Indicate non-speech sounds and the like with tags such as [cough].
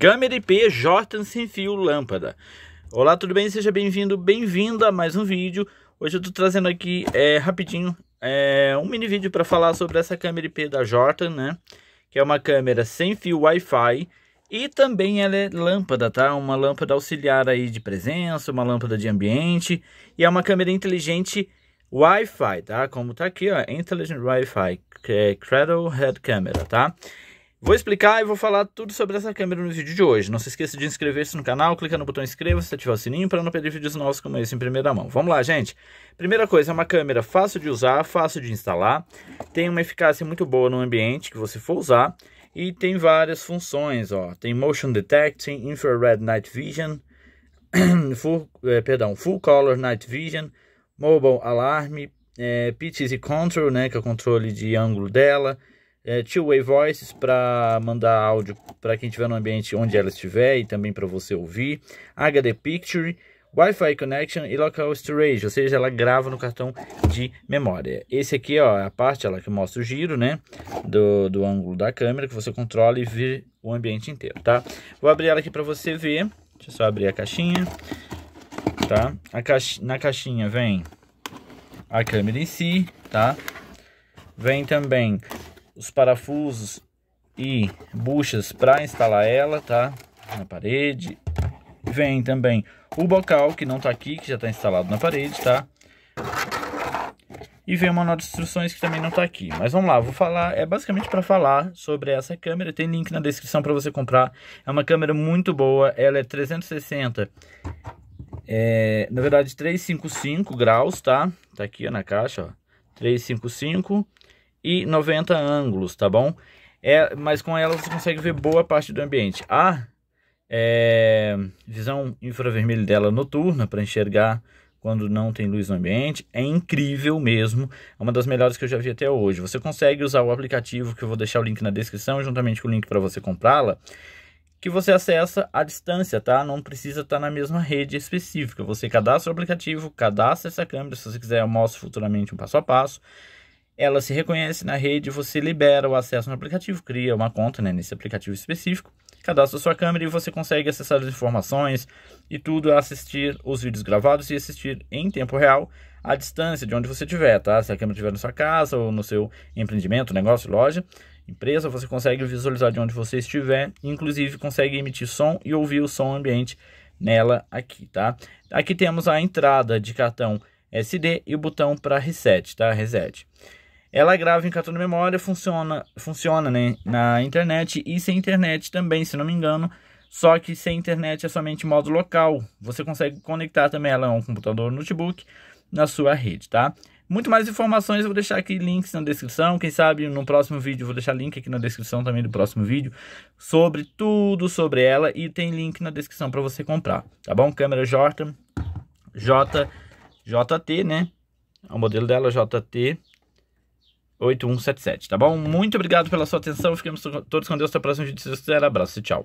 Câmera IP Jordan sem fio lâmpada. Olá, tudo bem? Seja bem-vindo, bem-vinda a mais um vídeo. Hoje eu tô trazendo aqui é, rapidinho é, um mini vídeo para falar sobre essa câmera IP da Jordan, né? Que é uma câmera sem fio Wi-Fi e também ela é lâmpada, tá? Uma lâmpada auxiliar aí de presença, uma lâmpada de ambiente e é uma câmera inteligente Wi-Fi, tá? Como tá aqui, ó, Intelligent Wi-Fi, que é Head Camera, tá? Vou explicar e vou falar tudo sobre essa câmera no vídeo de hoje. Não se esqueça de inscrever-se no canal, clica no botão inscreva-se, ativar o sininho para não perder vídeos novos como esse em primeira mão. Vamos lá, gente. Primeira coisa, é uma câmera fácil de usar, fácil de instalar, tem uma eficácia muito boa no ambiente que você for usar e tem várias funções, ó. Tem motion detecting, infrared night vision, [clears throat] full, eh, perdão, full color night vision, mobile alarm, é, eh, pitch control, né, que é o controle de ângulo dela é, two-way voices para mandar áudio para quem estiver no ambiente onde ela estiver e também para você ouvir, HD Picture, Wi-Fi connection e local storage, ou seja, ela grava no cartão de memória. Esse aqui ó, é a parte ela que mostra o giro, né, do, do ângulo da câmera que você controla e vê o ambiente inteiro, tá? Vou abrir ela aqui para você ver. Deixa eu só abrir a caixinha, tá? A na caixinha vem a câmera em si, tá? Vem também os parafusos e buchas para instalar ela, tá? Na parede. Vem também o bocal, que não está aqui, que já está instalado na parede, tá? E vem o manual de instruções que também não está aqui. Mas vamos lá, vou falar, é basicamente para falar sobre essa câmera. Tem link na descrição para você comprar. É uma câmera muito boa, ela é 360 é, na verdade 355 graus, tá? Tá aqui ó, na caixa, ó. 355 e 90 ângulos, tá bom? É, mas com ela você consegue ver boa parte do ambiente. A é, visão infravermelho dela noturna para enxergar quando não tem luz no ambiente é incrível mesmo. É uma das melhores que eu já vi até hoje. Você consegue usar o aplicativo que eu vou deixar o link na descrição juntamente com o link para você comprá-la que você acessa a distância, tá? Não precisa estar tá na mesma rede específica. Você cadastra o aplicativo, cadastra essa câmera, se você quiser eu mostro futuramente um passo a passo ela se reconhece na rede, você libera o acesso no aplicativo, cria uma conta né, nesse aplicativo específico, cadastra sua câmera e você consegue acessar as informações e tudo, assistir os vídeos gravados e assistir em tempo real à distância de onde você estiver, tá? Se a câmera estiver na sua casa ou no seu empreendimento, negócio, loja, empresa, você consegue visualizar de onde você estiver, inclusive consegue emitir som e ouvir o som ambiente nela aqui, tá? Aqui temos a entrada de cartão SD e o botão para reset, tá? Reset. Ela grava em cartão de memória, funciona, funciona né, na internet e sem internet também, se não me engano. Só que sem internet é somente modo local. Você consegue conectar também ela a um computador notebook na sua rede, tá? Muito mais informações eu vou deixar aqui links na descrição. Quem sabe no próximo vídeo vou deixar link aqui na descrição também do próximo vídeo sobre tudo sobre ela e tem link na descrição para você comprar, tá bom? Câmera J J JT, né? É o modelo dela JT 8177, tá bom? Muito obrigado pela sua atenção. Ficamos todos com Deus. Até o próximo vídeo. Se Deus quiser, abraço e tchau.